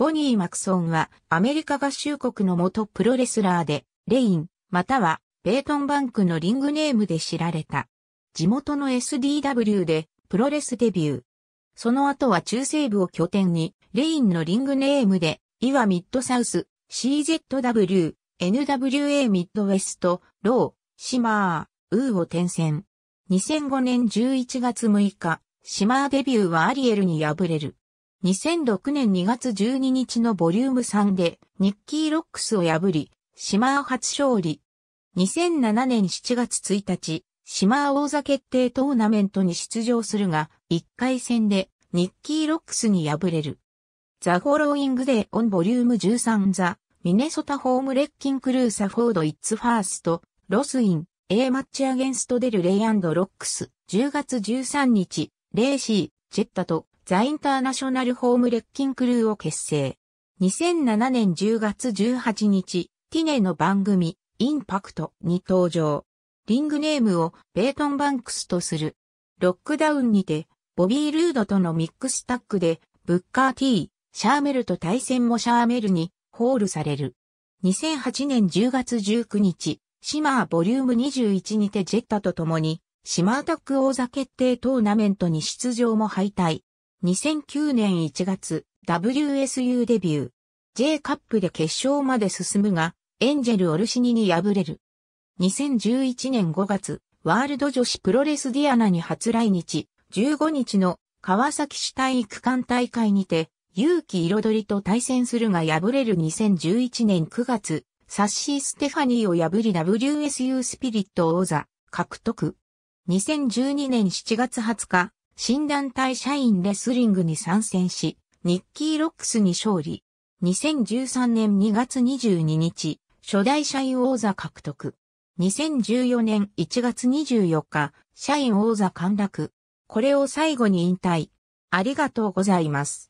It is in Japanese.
ボニー・マクソンはアメリカ合衆国の元プロレスラーで、レイン、またはベートンバンクのリングネームで知られた。地元の SDW でプロレスデビュー。その後は中西部を拠点に、レインのリングネームで、イワミッドサウス、CZW、NWA ミッドウェスト、ロー、シマー、ウーを転戦。2005年11月6日、シマーデビューはアリエルに敗れる。2006年2月12日のボリューム3でニッキー・ロックスを破り、シマー初勝利。2007年7月1日、シマー王座決定トーナメントに出場するが、1回戦でニッキー・ロックスに敗れる。ザ・フォローイング・デー・オン・ボリューム13ザ・ミネソタ・ホーム・レッキン・クルーサ・フォード・イッツ・ファースト、ロス・イン、A マッチ・アゲンスト・デル・レイ・アンド・ロックス、10月13日、レーシー、ジェッタとザ・インターナショナル・ホーム・レッキン・クルーを結成。2007年10月18日、ティネの番組、インパクトに登場。リングネームをベートン・バンクスとする。ロックダウンにて、ボビー・ルードとのミックスタックで、ブッカー・ティー、シャーメルと対戦もシャーメルに、ホールされる。2008年10月19日、シマーボリューム21にてジェッタと共に、シマータック王座決定トーナメントに出場も敗退。2009年1月、WSU デビュー。J カップで決勝まで進むが、エンジェル・オルシニに敗れる。2011年5月、ワールド女子プロレスディアナに初来日、15日の川崎市体育館大会にて、勇気彩りと対戦するが敗れる2011年9月、サッシー・ステファニーを破り WSU スピリット王座獲得。2012年7月20日、新団体社員レスリングに参戦し、ニッキー・ロックスに勝利。2013年2月22日、初代社員王座獲得。2014年1月24日、社員王座陥落。これを最後に引退。ありがとうございます。